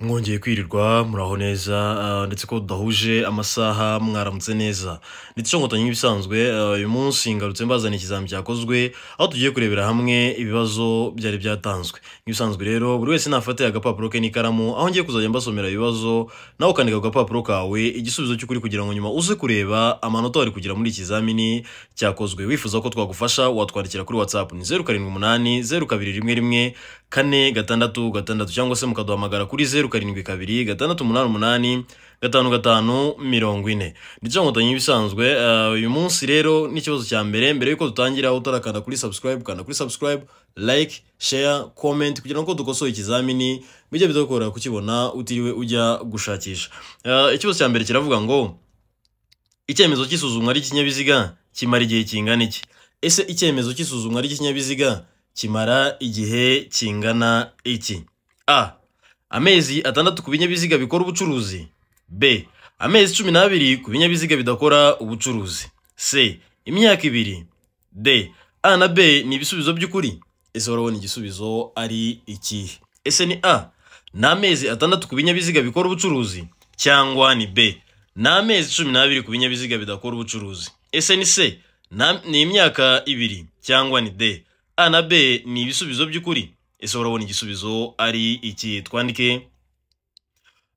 mwongeye kwirirwa muraho neza uh, ndetse ko tudahuje amasaha mwaramutse neza ndetse nkotanyi nk'ibisanzwe uh, uyu munsi ngarutse mbazaniye ikizami cyakozwe aho tugiye kurebera hamwe ibibazo byari byatanzwe nk'ibisanzwe rero buri wese nafate agapapuro ke n'ikaramu aho ngiye kuzajya mbasomera ibibazo nawe ukandika ku kawe igisubizo cy'ukuri kugira ngo nyuma uze kureba amanota wari kugira muri ikizamini cyakozwe wifuza ko twagufasha watwandikira kuri whatsapp ni zeru karindwi umunani zeru kabiri rimwe rimwe kane gatandatu gatandatu cyangwa se mukaduhamagara kuri zeru karindwi kabiri gatandatu umunani umunani gatanu gatanu mirongo ine ndetse nkotanyi ibisanzwe eh, uyu munsi rero n'ikibazo cya mbere mbere y'uko dutangira utarakanda kuri subscribe kanda kuri subscribe like share comment kugira ngo dukosoye ikizamini bijya bidakora kukibona utiriwe ujya gushakisha eh, ikibazo cya mbere kiravuga ngo icyemezo cy'isuzumwa ry'ikinyabiziga kimara igihe kingana iki ese icyemezo cy'isuzumwa ry'ikinyabiziga kimara igihe kingana iki a amezi atandatu ku binyabiziga bikora ubucuruzi b amezi cumi n'abiri ku binyabiziga bidakora ubucuruzi c imyaka ibiri d a na b ni ibisubizo by'ukuri ese urabona igisubizo ari ikihe ese ni a ni amezi atandatu ku binyabiziga bikora ubucuruzi cyangwa ni b ni amezi cumi n'abiri ku binyabiziga bidakora ubucuruzi ese ni c ni imyaka ibiri cyangwa ni d a na b ni ibisubizo by'ukuri ese urabona igisubizo ari iki twandike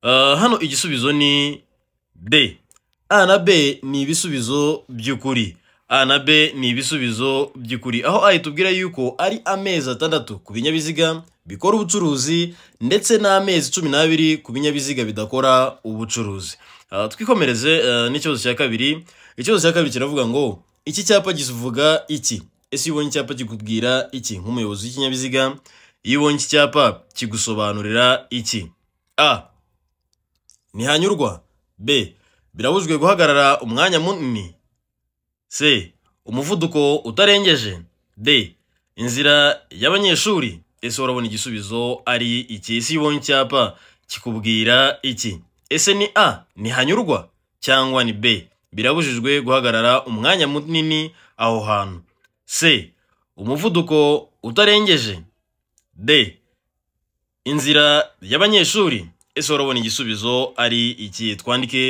uh, hano igisubizo ni d a na b ni ibisubizo by'ukuri a na b ni ibisubizo by'ukuri aho a tubwira yuko ari amezi atandatu ku binyabiziga bikora ubucuruzi ndetse n'amezi cumi n'abiri ku binyabiziga bidakora ubucuruzi uh, twikomereze uh, n'ikibazo cya kabiri ikibazo cya kabiri kiravuga ngo iki cyapa kivuga iki ese iyo ubonye icyapa kikubwira iki nk'umuyobozi w'ikinyabiziga iyo ubonye iki cyapa kigusobanurira iki a ntihanyurwa b birabujijwe guhagarara umwanya munini c umuvuduko utarengeje d inzira y'abanyeshuri ese urabona igisubizo ari iki ese iyo ubonye icyapa kikubwira iki ese ni a ntihanyurwa cyangwa ni b birabujijwe guhagarara umwanya munini aho hantu c umuvuduko utarengeje d inzira y'abanyeshuri ese urabona igisubizo ari iki twandike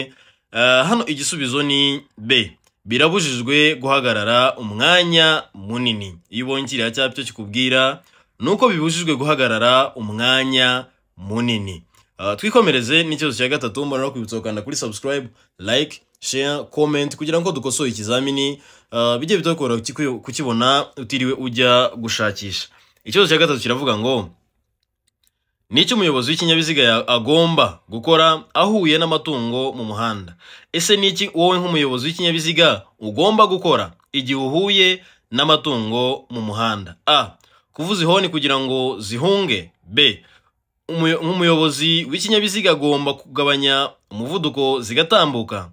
eh, hano igisubizo ni b birabujijwe guhagarara umwanya munini iyo ubonye kiriya cyapa cyo kikubwira ni uko bibujijwe guhagarara umwanya munini eh, twikomereze n'ikibazo cya gatatu mbona no kwibutsa kuri subscribe like share comment kugira ngo dukosore ikizamini uh, bijye bitagora kukibona utiriwe ujya gushakisha ikibazo cya gatatu kiravuga ngo ni icyo umuyobozi w'ikinyabiziga agomba gukora ahuye n'amatungo mu muhanda ese ni iki wowe nk'umuyobozi w'ikinyabiziga ugomba gukora igihe uhuye n'amatungo mu muhanda a kuvuza ihoni kugira ngo zihunge b nk'umuyobozi w'ikinyabiziga agomba kugabanya umuvuduko zigatambuka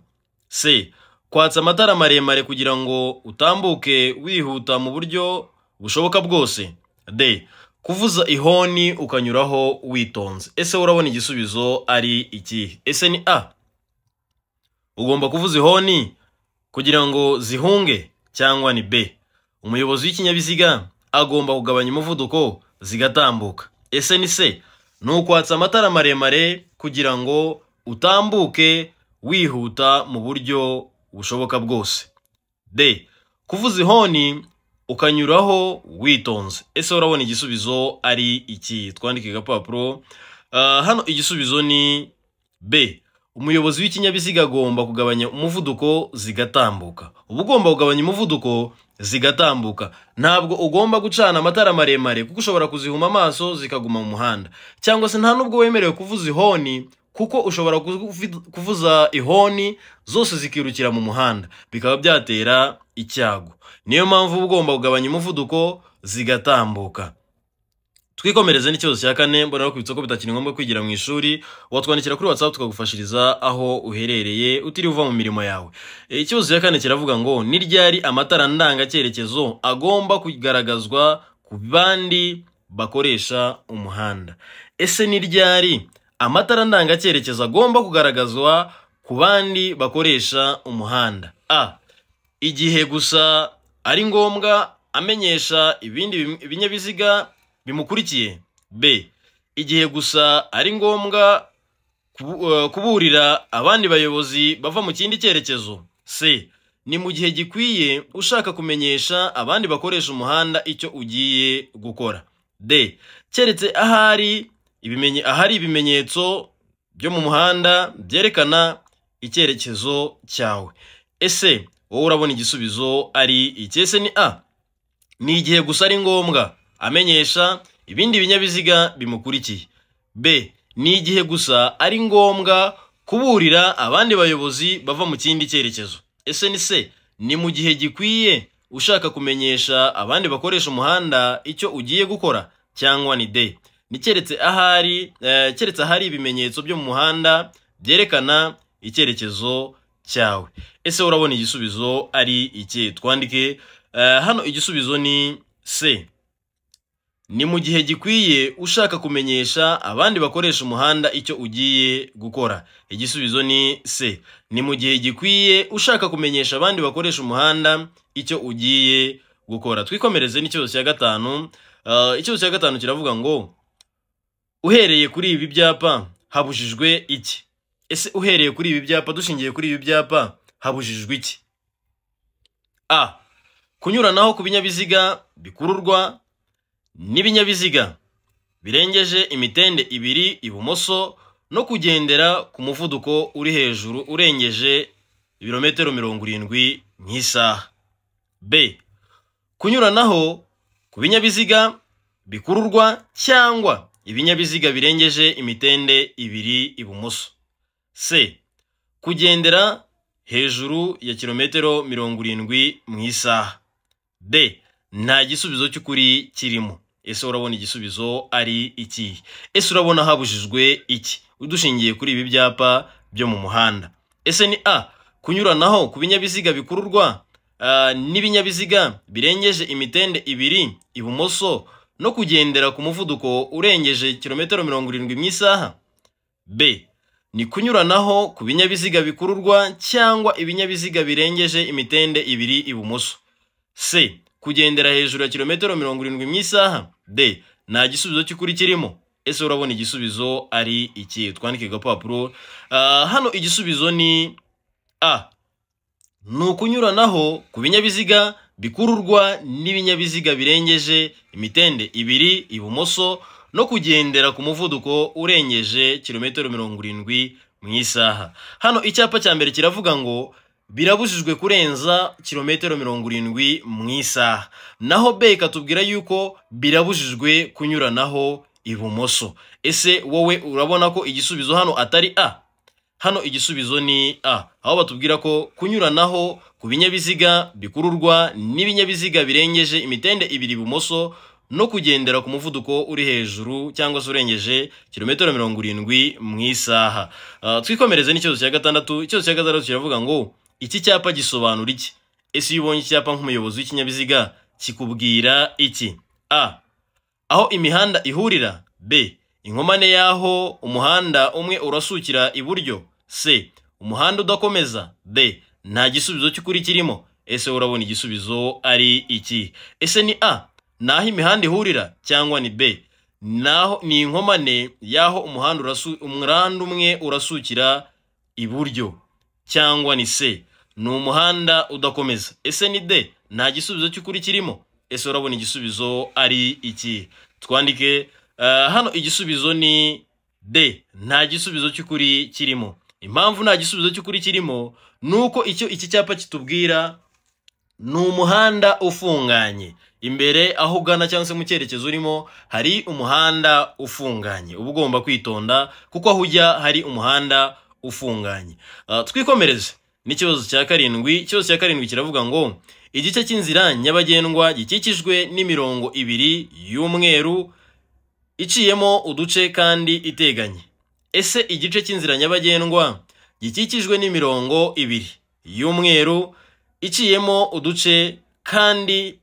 c kwatsa amatara maremare kugira ngo utambuke wihuta mu buryo bushoboka bwose d kuvuza ihoni ukanyuraho witonze ese urabona igisubizo ari iki ese ni a ugomba kuvuza ihoni kugira ngo zihunge cyangwa ni b umuyobozi w'ikinyabiziga agomba kugabanya umuvuduko zigatambuka ese ni se ni ukwatsa amatara maremare kugira ngo utambuke wihuta mu buryo bushoboka bwose de kuvuza ihoni ukanyuraho witonze ese urabona igisubizo ari iki twandike agapapuro ah, hano igisubizo ni b umuyobozi w'ikinyabiziga agomba kugabanya umuvuduko zigatambuka uba ugomba kugabanya umuvuduko zigatambuka ntabwo ugomba gucana amatara maremare kuko ushobora kuzihuma amaso zikaguma mu muhanda cyangwa se nta nubwo wemerewe kuvuza ihoni kuko ushobora kuvuza ihoni zose zikirukira mu muhanda bikaba byatera icyago niyo mpamvu ugomba kugabanya umuvuduko zigatambuka twikomereze n'ikibazo cya kane mbona bakubitse ko bitakiri ngombwa kwigira mu ishuri watwandikira kuri watsapu tukagufashiriza aho uherereye utiriwe uva mu mirimo yawe eh, ikibazo cya kane kiravuga ngo ni ryari amatara ndangacyerekezo agomba kugaragazwa ku bandi bakoresha umuhanda ese ni ryari amatara cyerekezo agomba kugaragazwa ku bandi bakoresha umuhanda a igihe gusa ari ngombwa amenyesha ibindi binyabiziga bimukurikiye b igihe gusa ari ngombwa eh, kuburira abandi bayobozi bava mu kindi cyerekezo c ni mu gihe gikwiye ushaka kumenyesha abandi bakoresha umuhanda icyo ugiye gukora d keretse ahari ahari ibimenyetso byo mu muhanda byerekana icyerekezo cyawe ese wowe urabona igisubizo ari iki ni a ni igihe gusa ari ngombwa amenyesha ibindi binyabiziga bimukurikiye b ni igihe gusa ari ngombwa kuburira abandi bayobozi bava mu kindi cyerekezo ese ni se ni mu gihe gikwiye ushaka kumenyesha abandi bakoresha umuhanda icyo ugiye gukora cyangwa ni de ni keretse ahari eh, keretse ahari ibimenyetso byo mu muhanda byerekana icyerekezo cyawe ese urabona igisubizo ari iki twandike eh, hano igisubizo ni se ni mu gihe gikwiye ushaka kumenyesha abandi bakoresha umuhanda icyo ugiye gukora igisubizo ni se ni mu gihe gikwiye ushaka kumenyesha abandi bakoresha umuhanda icyo ugiye gukora twikomereze n'ikibazo cya gatanu eh, ikibazo cya gatanu kiravuga ngo uhereye kuri ibi byapa habujijwe iki ese uhereye kuri ibi byapa dushingiye kuri ibi byapa habujijwe iki a kunyuranaho ku binyabiziga bikururwa n'ibinyabiziga birengeje imitende ibiri ibumoso no kugendera ku muvuduko uri hejuru urengeje ibirometero mirongo irindwi mu isaha b kunyuranaho ku binyabiziga bikururwa cyangwa ibinyabiziga birengeje imitende ibiri ibumoso c kugendera hejuru ya kilometero mirongo irindwi mu isaha d nta gisubizo cy'ukuri kirimo ese urabona igisubizo ari iki ese urabona habujijwe iki udushingiye kuri ibi byapa byo mu muhanda ese ni a kunyuranaho ku binyabiziga bikururwa n'ibinyabiziga birengeje imitende ibiri ibumoso no kugendera ku muvuduko urengeje kilometero mirongo irindwi mu isaha b ni kunyuranaho ku binyabiziga bikururwa cyangwa ibinyabiziga birengeje imitende ibiri ibumoso c kugendera hejuru ya kilometero mirongo irindwi mu isaha d nta gisubizo cy'ukuri kirimo ese urabona igisubizo ari iki twandike agapapuro ah, hano igisubizo ni a ni ukunyuranaho ku binyabiziga bikururwa n'ibinyabiziga birengeje imitende ibiri ibumoso no kugendera ku muvuduko urengeje kilometero mirongo irindwi mu isaha hano icyapa cya mbere kiravuga ngo birabujijwe kurenza kilometero mirongo irindwi mu isaha naho b katubwira yuko birabujijwe kunyuranaho ibumoso ese wowe urabona ko igisubizo hano atari a hano igisubizo ni a aho batubwira ko kunyuranaho ku binyabiziga bikururwa n'ibinyabiziga birengeje imitende ibiri ibumoso no kugendera ku muvuduko uri hejuru cyangwa se urengeje kilometero mirongo irindwi mu isaha twikomereze n’icyozo cya gatandatu ikibazo cya gatandatu kiravuga ngo iki cyapa gisobanura iki ese iyo ubonye icyapa nk'umuyobozi w'ikinyabiziga kikubwira iki a aho imihanda ihurira b inkomane y'aho umuhanda umwe urasukira iburyo c umuhanda udakomeza d nta gisubizo cy'ukuri kirimo ese urabona igisubizo ari iki ese ni a ni imihanda ihurira cyangwa ni b naho ni inkomane y'aho umuhanda urasu umuranda umwe urasukira iburyo cyangwa ni c ni umuhanda udakomeza ese ni d nta gisubizo cy'ukuri kirimo ese urabona igisubizo ari iki twandike eh, hano igisubizo ni d nta gisubizo cy'ukuri kirimo impamvu nta gisubizo cy'ukuri kirimo ni uko icyo iki cyapa kitubwira ni umuhanda ufunganye imbere aho ugana cyangwa se mu cyerekezo urimo hari umuhanda ufunganye uba ugomba kwitonda kuko aho ujya hari umuhanda ufunganye ah, twikomereze n'ikibazo cya karindwi ikibazo cya karindwi kiravuga ngo igice cy'inzira nyabagendwa gikikijwe n'imirongo ibiri y'umweru iciyemo uduce kandi iteganye ese igice cy'inzira nyabagendwa gikikijwe n'imirongo ibiri y'umweru iciyemo uduce kandi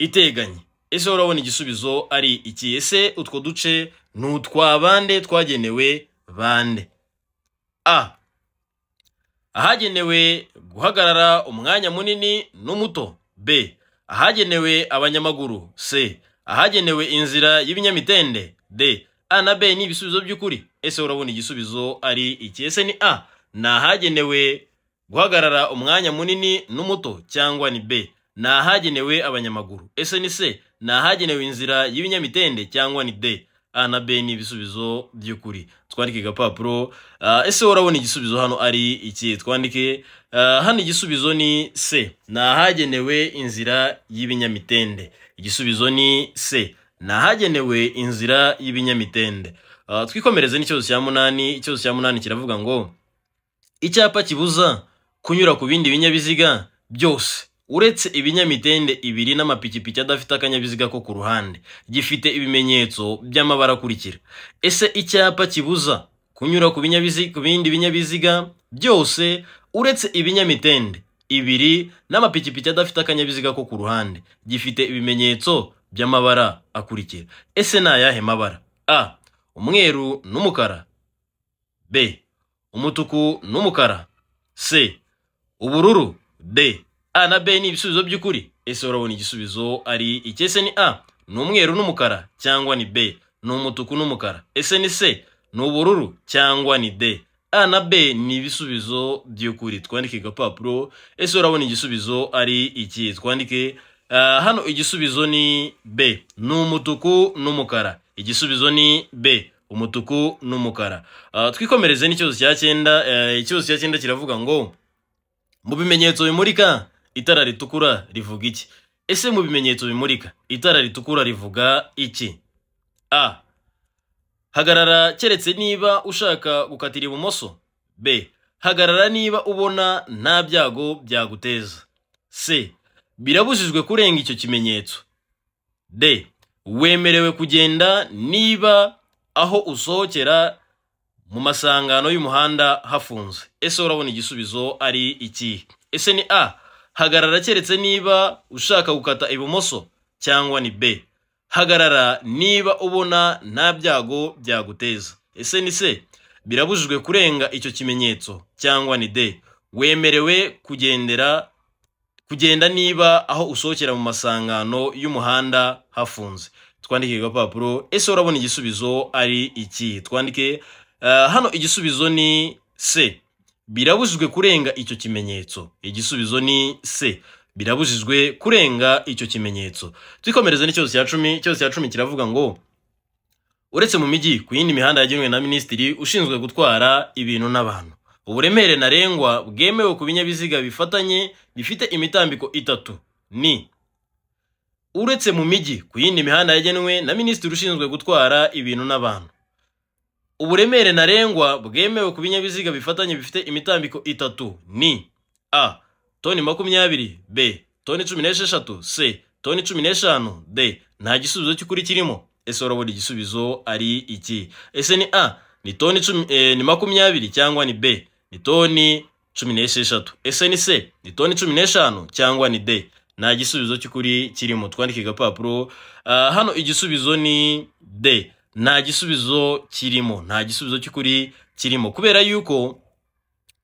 iteganye ese urabona igisubizo ari iki ese utwo duce ni utwa bande twagenewe bande a ahagenewe guhagarara umwanya munini n'umuto b ahagenewe abanyamaguru c ahagenewe inzira y'ibinyamitende d a na b ni ibisubizo by'ukuri ese urabona igisubizo ari iki ese ni a ni ahagenewe guhagarara umwanya munini n'umuto cyangwa ni b ni ahagenewe abanyamaguru ese ni se ni ahagenewe inzira y'ibinyamitende cyangwa ni d a na b ni ibisubizo by'ukuri twandike igapapuro ese urabona igisubizo hano ari iki twandike hano igisubizo ni c ni ahagenewe inzira y'ibinyamitende igisubizo ni c ni ahagenewe inzira y'ibinyamitende Ah, twikomereze n'ikibazo cya munani ikibazo cya munani kiravuga ngo icyapa kibuza kunyura ku bindi binyabiziga byose uretse ibinyamitende ibiri n'amapikipiki adafite akanyabiziga ko ku ruhande gifite ibimenyetso by'amabara akurikira ese icyapa kibuza kunyura ku bindi binyabiziga byose uretse ibinyamitende ibiri n'amapikipiki adafite akanyabiziga ko ku ruhande gifite ibimenyetso by'amabara akurikira ese ni ayahe mabara a umweru n'umukara b umutuku n'umukara c ubururu d a na b ni ibisubizo by'ukuri ese urabona igisubizo ari icyese ni a ni umweru n'umukara cyangwa ni b ni umutuku n'umukara ese ni c ni ubururu cyangwa ni d a na b ni ibisubizo by'ukuri twandike agapapuro ese urabona igisubizo ari iki twandike ah, hano igisubizo ni b ni umutuku n'umukara igisubizo ni b umutuku n'umukara ah, twikomereze n'ikibazo cya cyenda eh, ikibazo cya cyenda kiravuga ngo mu bimenyetso bimurika itara ritukura rivuga iki ese mu bimenyetso bimurika itara ritukura rivuga iki a hagarara keretse niba ushaka gukatira ibumoso b hagarara niba ubona nta byago byaguteza c birabujijwe kurenga icyo kimenyetso d wemerewe kugenda niba aho usohokera mu masangano y'umuhanda hafunze ese urabona igisubizo ari iki ese ni a hagarara keretse niba ushaka gukata ibumoso cyangwa ni b hagarara niba ubona nta byago byaguteza ese ni se birabujijwe kurenga icyo kimenyetso cyangwa ni d wemerewe kugendera kugenda niba aho usohokera mu masangano y'umuhanda hafunze twandike agapapuro ese urabona igisubizo ari iki twandike ah, hano igisubizo ni se birabujijwe kurenga icyo kimenyetso igisubizo ni se birabujijwe kurenga icyo kimenyetso twikomereze n'ikibazo cya cumi cyose cya cumi kiravuga ngo uretse mu mijyi ku yindi mihanda yagenwe na minisitiri ushinzwe gutwara ibintu n'abantu uburemere ntarengwa bwemewe ku binyabiziga bifatanye bifite imitambiko itatu ni uretse mu mijyi ku yindi mihanda yagenwe na minisitiri ushinzwe gutwara ibintu n'abantu uburemere ntarengwa bwemewe ku binyabiziga bifatanye bifite imitambiko itatu ni a toni makumyabiri b toni cumi n'esheshatu c toni cumi n'eshanu d nta gisubizo cy'ukuri kirimo ese urabona igisubizo ari iki ese ni a ni toni eh, ni makumyabiri cyangwa ni b ni toni cumi n'esheshatu ese ni se ni toni cumi n'eshanu cyangwa ni de nta gisubizo cy'ukuri kirimo twandike agapapuro ah, hano igisubizo ni de nta gisubizo kirimo nta gisubizo cy'ukuri kirimo kubera yuko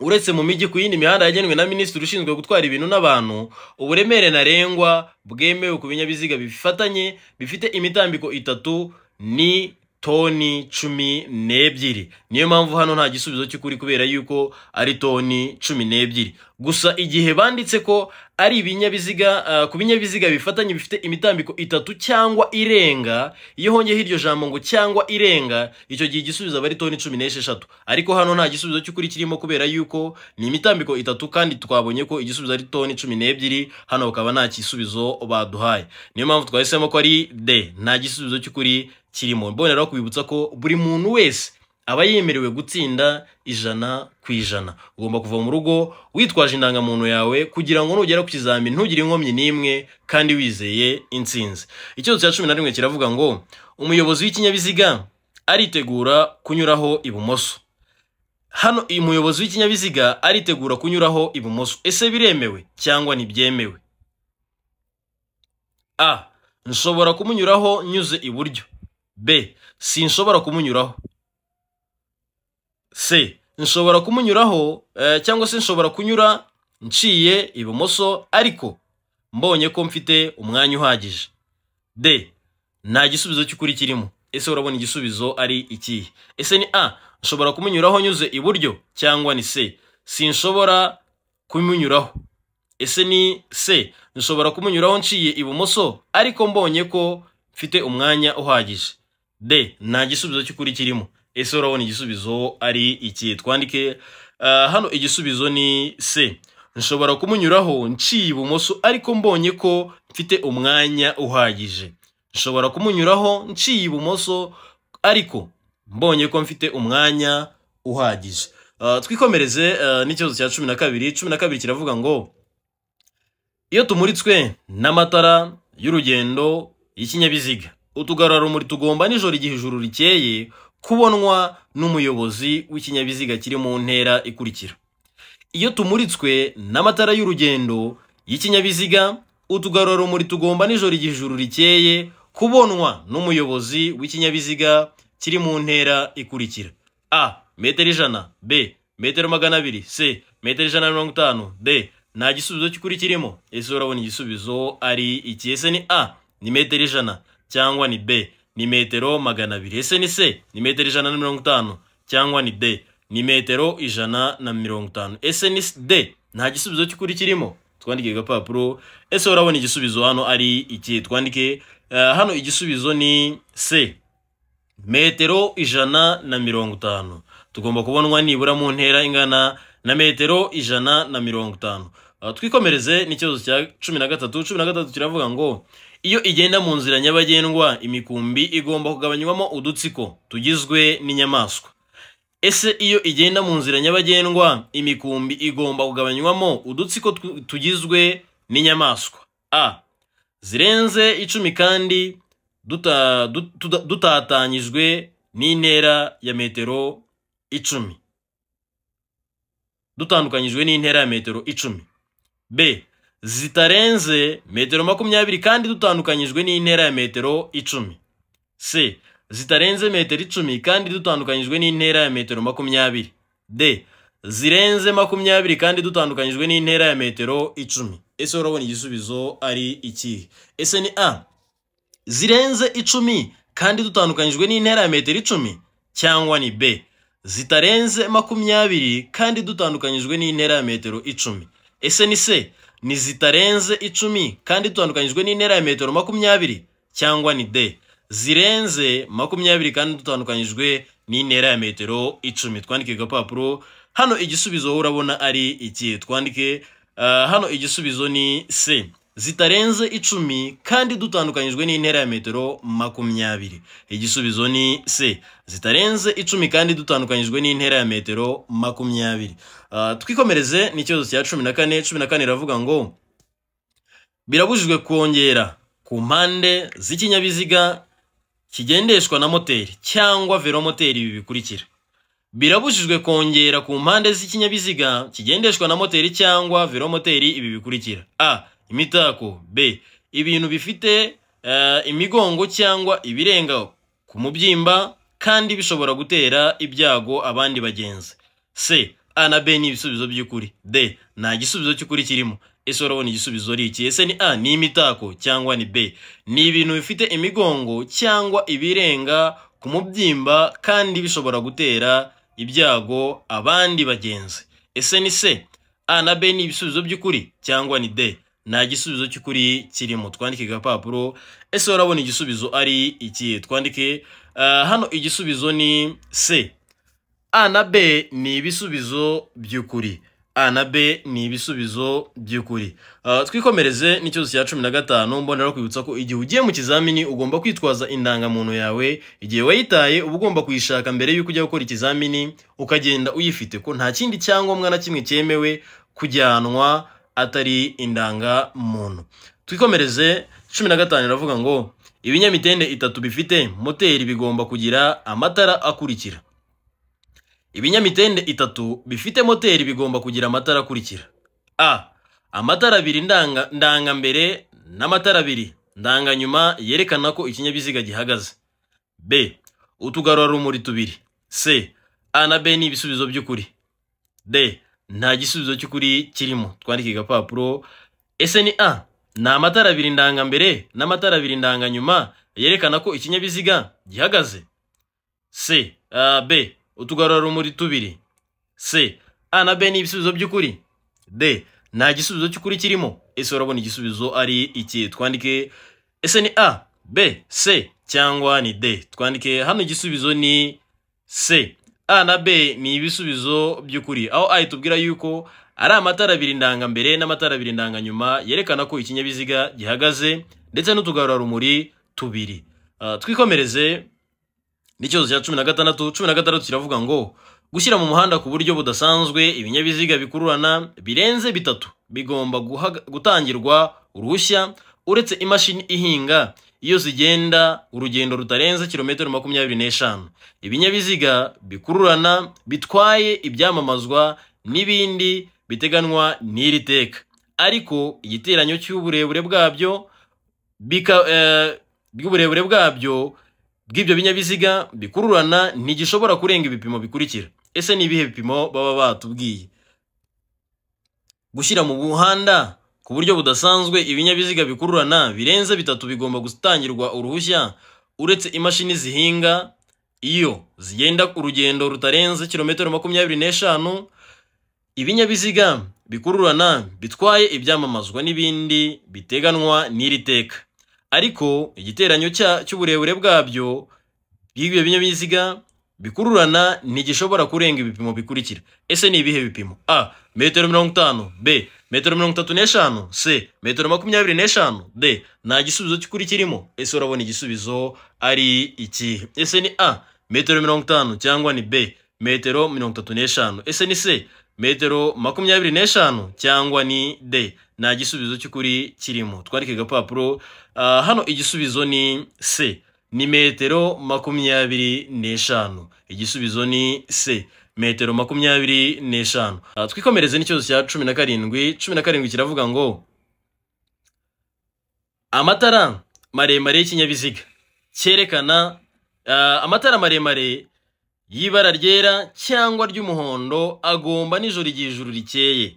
uretse mu mijyi ku yindi mihanda yagenwe na minisitiri ushinzwe gutwara ibintu n'abantu uburemere ntarengwa bwemewe ku binyabiziga bifatanye bifite imitambiko itatu ni toni cumi n'ebyiri niyo mpamvu hano nta gisubizo cy'ukuri kubera yuko ari toni cumi n'ebyiri gusa igihe banditse ko ari ibinyabiziga eh, ku binyabiziga bifatanye bifite imitambiko itatu cyangwa irenga iyo hongeyeho iryo jambo ngo cyangwa irenga icyo gihe igisubizo aba ari toni cumi n'esheshatu ariko hano nta gisubizo cy'ukuri kirimo kubera yuko ni imitambiko itatu kandi twabonye ko igisubizo ari toni cumi n'ebyiri hano bakaba nta gisubizo baduhaye niyo mpamvu twahisemo ko ari de nta gisubizo cy'ukuri kirimo mbonera kubibutsa ko buri muntu wese aba yemerewe gutsinda ijana ku ijana ugomba kuva mu rugo witwaje indangamuntu yawe kugira ngo nugera ku kizamini ntugire inkomyi n'imwe kandi wizeye intsinzi icyerekezo cya cumi na rimwe kiravuga ngo umuyobozi w'ikinyabiziga aritegura kunyuraho ibumoso hano umuyobozi w'ikinyabiziga aritegura kunyuraho ibumoso ese biremewe cyangwa ntibyemewe a nshobora kumunyuraho nyuze iburyo b sinshobora kumunyuraho se nshobora kumunyuraho eh, cyangwa se nshobora kunyura nciye ibumoso ariko mbonye ko mfite umwanya uhagije de nta gisubizo cy'ukuri kirimo ese urabona igisubizo ari ikihe ese ni a nshobora kumunyuraho nyuze iburyo cyangwa ni se sinshobora kumunyuraho ese ni se nshobora kumunyuraho nciye ibumoso ariko mbonye ko mfite umwanya uhagije de nta gisubizo cy'ukuri kirimo ese urabona igisubizo ari iki twandike eh, hano igisubizo ni se nshobora kumunyuraho nciye ibumoso ariko mbonye ko mfite umwanya uhagije nshobora kumunyuraho nciye ibumoso ariko mbonye ko mfite umwanya uhagije eh, twikomereze eh, n'ikibazo cya cumi na kabiri cumi na kabiri kiravuga ngo iyo tumuritswe n'amatara y'urugendo y'ikinyabiziga utugarurarumuri tugomba nijoro igihe ijuru rikeye kubonwa n'umuyobozi w'ikinyabiziga kiri mu ntera ikurikira iyo tumuritswe n'amatara y'urugendo y'ikinyabiziga utugarurarumuri tugomba nijoro igihe rikeye kubonwa n'umuyobozi w'ikinyabiziga kiri mu ntera ikurikira a metero ijana b metero magana abiri c metero ijana na mirongo itanu d nta gisubizo cy'ukuri kirimo ese urabona igisubizo ari iki ese ni a ni metero ijana cyangwa ni b ni metero magana abiri ese ni se ni metero ijana na mirongo itanu cyangwa ni de ni metero ijana na mirongo itanu ese ni de nta gisubizo cy'ukuri kirimo twandike agapapuro ese urabona igisubizo hano ari iki twandike eh, hano igisubizo ni se metero ijana na mirongo itanu tugomba kubonwa nibura mu ntera ingana na metero ijana na mirongo itanu ah, twikomereze n'ikibazo cya cumi na gatatu cumi na gatatu kiravuga ngo iyo igenda mu nzira nyabagendwa imikumbi igomba kugabanywamo udutsiko tugizwe n'inyamaswa ese iyo igenda mu nzira nyabagendwa imikumbi igomba kugabanywamo udutsiko tugizwe n'inyamaswa a zirenze icumi kandi dutatanyijwe n'intera ya metero icumi dutandukanyijwe n'intera ya metero icumi b zitarenze metero makumyabiri kandi dutandukanyijwe n'intera ya metero icumi c zitarenze metero icumi kandi dutandukanyijwe n'intera ya metero makumyabiri d zirenze makumyabiri kandi dutandukanyijwe n'intera ya metero icumi ese urabona igisubizo ari ikihe ese ni a zirenze icumi kandi dutandukanyijwe n'intera ya metero icumi cyangwa ni b zitarenze makumyabiri kandi dutandukanyijwe n'intera ya metero icumi ese ni c ni zitarenze icumi kandi dutandukanyijwe n'intera ya metero makumyabiri cyangwa ni de zirenze makumyabiri kandi dutandukanyijwe n'intera ya metero icumi twandike agapapuro hano igisubizo urabona ari iki twandike eh, hano igisubizo ni c zitarenze icumi kandi dutandukanyijwe n'intera ya metero makumyabiri igisubizo ni c zitarenze icumi kandi dutandukanyijwe n'intera ya metero makumyabiri ah, twikomereze n'ikibazo cya cumi na kane cumi na kane iravuga ngo birabujijwe kongera ku mpande z'ikinyabiziga kigendeshwa na moteri cyangwa velomoteri ibi bikurikira birabujijwe kongera ku mpande z'ikinyabiziga kigendeshwa na moteri cyangwa velomoteri ibi bikurikira a imitako b ibintu bifite eh, imigongo cyangwa ibirenga ku mubyimba kandi bishobora gutera ibyago abandi bagenzi c a na b ni ibisubizo by'ukuri d nta gisubizo cy'ukuri kirimo ese urabona igisubizo ari iki ese ni a ni imitako cyangwa ni b ni ibintu bifite imigongo cyangwa ibirenga ku mubyimba kandi bishobora gutera ibyago abandi bagenzi ese ni c a na b ni ibisubizo by'ukuri cyangwa ni d nta gisubizo cy'ukuri kirimo twandike agapapuro ese urabona igisubizo ari iki twandike eh, hano igisubizo ni c a na b ni ibisubizo by'ukuri a na b ni ibisubizo by'ukuri eh, twikomereze n'ikibazo cya cumi na gatanu mbonera kwibutsa ko igihe ugiye mu kizamini ugomba kwitwaza indangamuntu yawe igihe wayitaye uba ugomba kuyishaka mbere y'uko ujya gukora ikizamini ukagenda uyifite ko nta kindi cyangombwa na kimwe cyemewe kujyanwa atari indangamuntu twikomereze cumi na gatanu iravuga ngo ibinyamitende itatu bifite moteri bigomba kugira amatara akurikira ibinyamitende itatu bifite moteri bigomba kugira amatara akurikira a amatara abiri ndangambere n'amatara abiri nyuma yerekana ko ikinyabiziga gihagaze b utugarurarumuri tubiri c a na b ni ibisubizo by'ukuri d nta gisubizo cy'ukuri kirimo twandike igapapuro ese ni a ni amatara abiri ndangambere n'amatara abiri ndanganyuma yerekana ko ikinyabiziga gihagaze c b utugarurarumuri tubiri c a na b ni ibisubizo by'ukuri d nta gisubizo cy'ukuri kirimo ese urabona igisubizo ari iki twandike ese ni a b c cyangwa ni d twandike hano igisubizo ni c a na b ni ibisubizo by'ukuri aho a itubwira yuko ari amatara abiri mbere n'amatara abiri ndanganyuma yerekana ko ikinyabiziga gihagaze ndetse n'utugarurarumuri tubiri twikomereze n'icyorezo cya cumi na gatandatu cumi na gatandatu kiravuga ngo gushyira mu muhanda ku buryo budasanzwe ibinyabiziga bikururana birenze bitatu bigomba gutangirwa uruhushya uretse imashini ihinga iyo zigenda urugendo rutarenze kilometero makumyabiri n'eshanu ibinyabiziga bikururana bitwaye ibyamamazwa n'ibindi biteganywa n'iri teka ariko igiteranyo cy'uburebure bwabyo bw'uburebure eh, bwabyo bw'ibyo binyabiziga bikururana ntigishobora kurenga ibipimo bikurikira ese ni ibihe bipimo baba batubwiye gushyira mu muhanda ku buryo budasanzwe ibinyabiziga bikururana birenze bitatu bigomba gutangirwa uruhushya uretse imashini zihinga iyo zigenda urugendo rutarenze kilometero makumyabiri n'eshanu ibinyabiziga bikururana bitwaye ibyamamazwa n'ibindi biteganywa n'iri teka ariko igiteranyo cy'uburebure bwabyo bw'ibyo binyabiziga bikururana ntigishobora kurenga ibipimo bikurikira ese ni ibihe bipimo a metero mirongo itanu b metero mirongo itatu n'eshanu c metero makumyabiri n'eshanu d nta gisubizo cy'ukuri kirimo ese urabona igisubizo ari iki ese ni a metero mirongo itanu cyangwa ni b metero mirongo itatu n'eshanu ese ni c metero makumyabiri n'eshanu cyangwa ni d nta gisubizo cy'ukuri kirimo twandike agapapuro ah, hano igisubizo ni c ni metero makumyabiri n'eshanu igisubizo ni c metero makumyabiri n'eshanu ah, twikomereze n'ikibazo cya cumi na karindwi cumi na karindwi kiravuga ngo amatara maremare y'ikinyabiziga cyerekana ah, amatara maremare y'ibara ryera cyangwa ry'umuhondo agomba nijoro igihe ijuru rikeye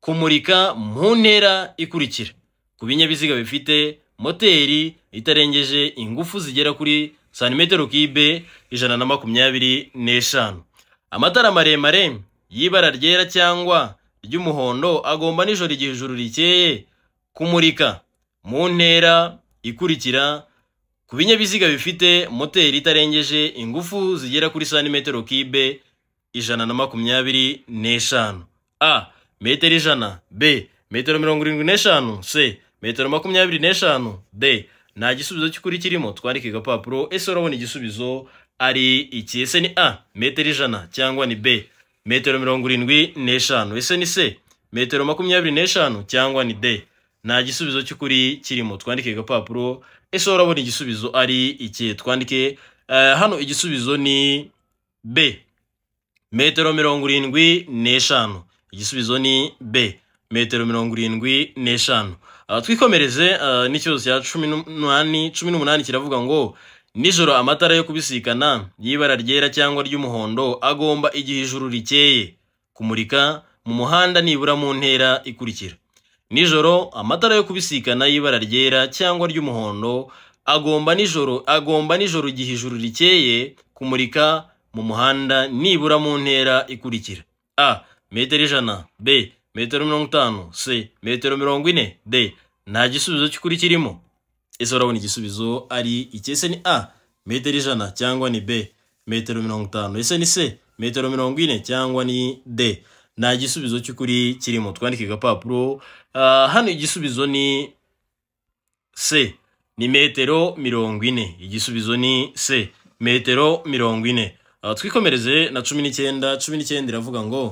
kumurika mu ntera ikurikira ku binyabiziga bifite moteri itarengeje ingufu zigera kuri santimetero kibe ijana na makumyabiri n'eshanu amatara maremare y'ibara ryera cyangwa ry'umuhondo agomba nijoro igihe ijuru rikeye kumurika mu ntera ikurikira ku binyabiziga bifite moteri itarengeje ingufu zigera kuri santimetero kibe ijana na makumyabiri n'eshanu a metero ijana b metero mirongo irindwi n'eshanu c metero makumyabiri n'eshanu d nta gisubizo cy'ukuri kirimo twandika igapapuro ese urabona igisubizo ari iki ese ni a metero ijana cyangwa ni b metero mirongo irindwi n'eshanu ese ni c metero makumyabiri n'eshanu cyangwa ni d nta gisubizo cy'ukuri kirimo twandike agapapuro ese urabona igisubizo ari iki twandike eh, hano igisubizo ni b metero mirongo irindwi n'eshanu igisubizo ni b metero mirongo irindwi n'eshanu ah, twikomereze eh, n'ikibazo cya cumi n'umunani cumi n'umunani kiravuga ngo nijoro amatara yo kubisikana y'ibara ryera cyangwa ry'umuhondo agomba igihe ijuru rikeye kumurika mu muhanda nibura mu ntera ikurikira nijoro amatara yo kubisikana y'ibara ryera cyangwa ry'umuhondo agomba nijoro agomba nijoro igihe ijuru rikeye kumurika mu muhanda nibura mu ntera ikurikira a metero ijana b metero mirongo itanu c metero mirongo ine d nta gisubizo cy'ukuri kirimo ese urabona igisubizo ari iki ese ni a metero ijana cyangwa ni b metero mirongo itanu ese ni c metero mirongo ine cyangwa ni d nta gisubizo cy'ukuri kirimo twandike agapapuro ah, hano igisubizo ni c ni metero mirongo ine igisubizo ni c metero mirongo ine ah, twikomereze na cumi n'icyenda cumi n'icyenda iravuga ngo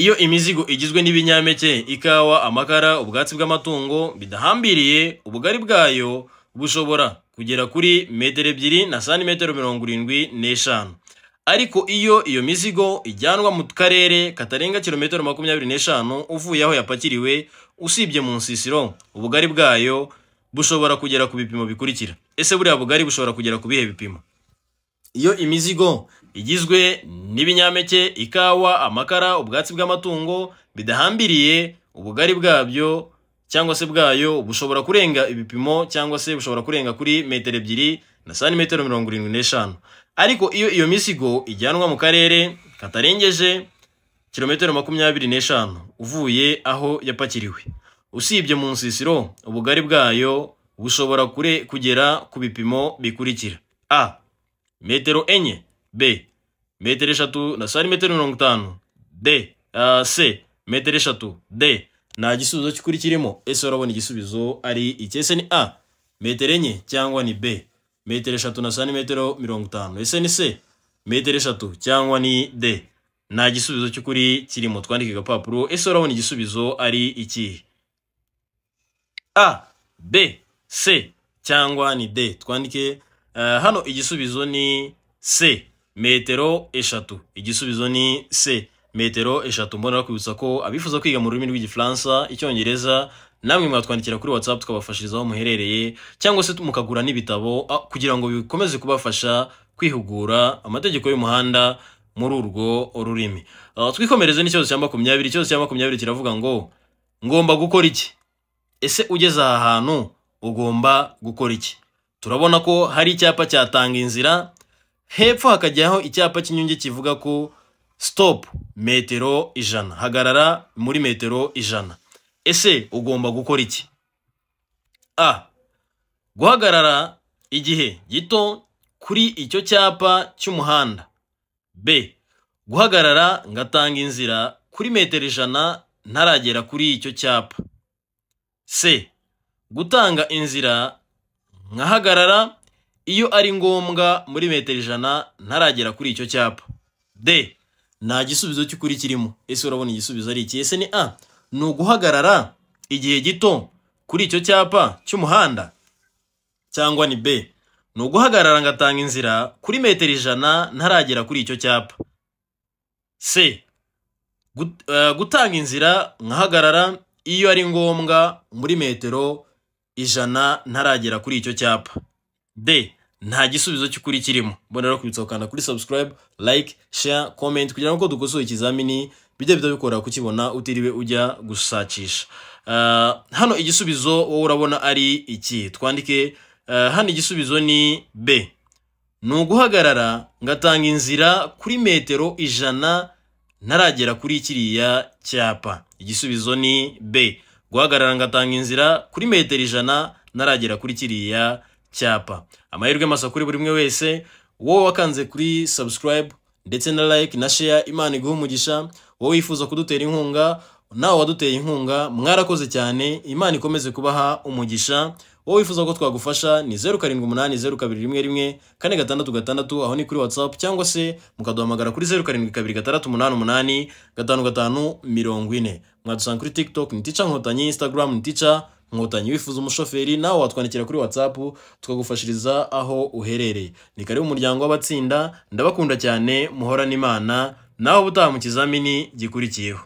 iyo imizigo igizwe n'ibinyampeke ikawa amakara ubwatsi bw'amatungo bidahambiriye ubugari bwayo bushobora kugera kuri metero ebyiri na santimetero mirongo irindwi n'eshanu ariko iyo iyo mizigo ijyanwa mu karere katarenga kilometero makumyabiri n'eshanu uvuye aho yapakiriwe usibye mu nsisiro ubugari bwayo bushobora kugera ku bipimo bikurikira ese buriya bugari bushobora kugera ku bihe bipimo iyo imizigo igizwe n'ibinyampeke ikawa amakara ubwatsi bw'amatungo bidahambiriye ubugari bwabyo cyangwa se bwayo bushobora kurenga ibipimo cyangwa se bushobora kurenga kuri metero ebyiri na santimetero mirongo irindwi n'eshanu ariko iyo iyo misigo ijyanwa mu karere katarengeje kilometero makumyabiri n'eshanu uvuye aho yapakiriwe usibye mu nsisiro ubugari bwayo bushobora kure kugera ku bipimo bikurikira a metero enye b e metero eshatu na santimetero mirongo itanu d uh, c metero eshatu d nta gisubizo cy'ukuri kirimo ese urabona e igisubizo ari iki ni a metero enye cyangwa ni b metero eshatu na santimetero mirongo itanu ese ni c metero eshatu cyangwa ni d nta gisubizo cy'ukuri kirimo twandike agapapuro ese urabona igisubizo ari iki a b c cyangwa ni d twandike uh, hano igisubizo ni c metero eshatu igisubizo ni se metero eshatu mbona kwibutsa ko abifuza kwiga mu rurimi rw'igifaransa icyongereza namwe mwatwandikira kuri whatsapp tukabafashiriza aho muherereye cyangwa se mukagura n'ibitabo kugira ngo bikomeze kubafasha kwihugura amategeko y'umuhanda muri urwo rurimi twikomereze n'ikibazo cya makumyabiri ikibazo cya makumyabiri kiravuga ngo ngomba gukora iki ese ugeze aha hantu ugomba gukora iki turabona ko hari icyapa cyatanga inzira hepfo hakajyaho icyapa cy'inyunge kivuga ko sitopu metero ijana hagarara muri metero ijana ese ugomba gukora iki a guhagarara igihe gito kuri icyo cyapa cy'umuhanda b guhagarara ngatanga inzira kuri metero ijana ntaragera kuri icyo cyapa c gutanga inzira nkahagarara iyo ari ngombwa muri metero ijana ntaragera kuri icyo cyapa de nta gisubizo cy'ukuri kirimo ese urabona igisubizo ari iki ese ni a ni uguhagarara igihe gito kuri icyo cyapa cy'umuhanda cyangwa ni b ni uguhagarara ngatanga inzira kuri metero ijana ntaragera kuri icyo cyapa c e, gutanga inzira nkahagarara iyo ari ngombwa muri metero ijana ntaragera kuri icyo cyapa de nta gisubizo cy'ukuri kirimo mbonera kwibutsa gukanda kuri subscribe like share comment kugira ngo dukosore ikizamini bijya bijya kukibona utiriwe ujya gushakisha eh, hano igisubizo wowe urabona ari iki twandike eh, hano igisubizo ni b ni uguhagarara ngatanga inzira kuri metero ijana naragera kuri kiriya cyapa igisubizo ni b guhagarara ngatanga inzira kuri metero ijana naragera kuri kiriya cyapa cyapa amahirwe masa kuri buri umwe wese wowe wakanze kuri subscribe ndetse na like na share imana iguha umugisha wowe wifuza kudutera inkunga nawe waduteye inkunga mwarakoze cyane imana ikomeze kubaha umugisha wowe wifuza ko twagufasha ni zeru karindwi umunani zeru kabiri rimwe rimwe kane gatandatu gatandatu aho ni kuri whatsapp cyangwa se mukaduhamagara kuri zeru karindwi kabiri gatandatu umunani umunani gatanu gatanu mirongo ine mwadusanga kuri tiktok ni nkotanyi instagram ni nkotanyi wifuza umushoferi nawe watwandikira kuri watsapu tukagufashiriza aho uherereye ni karibu umuryango w'abatsinda ndabakunda cyane muhorana imana nawe ubutaha mu kizamini gikurikiyeho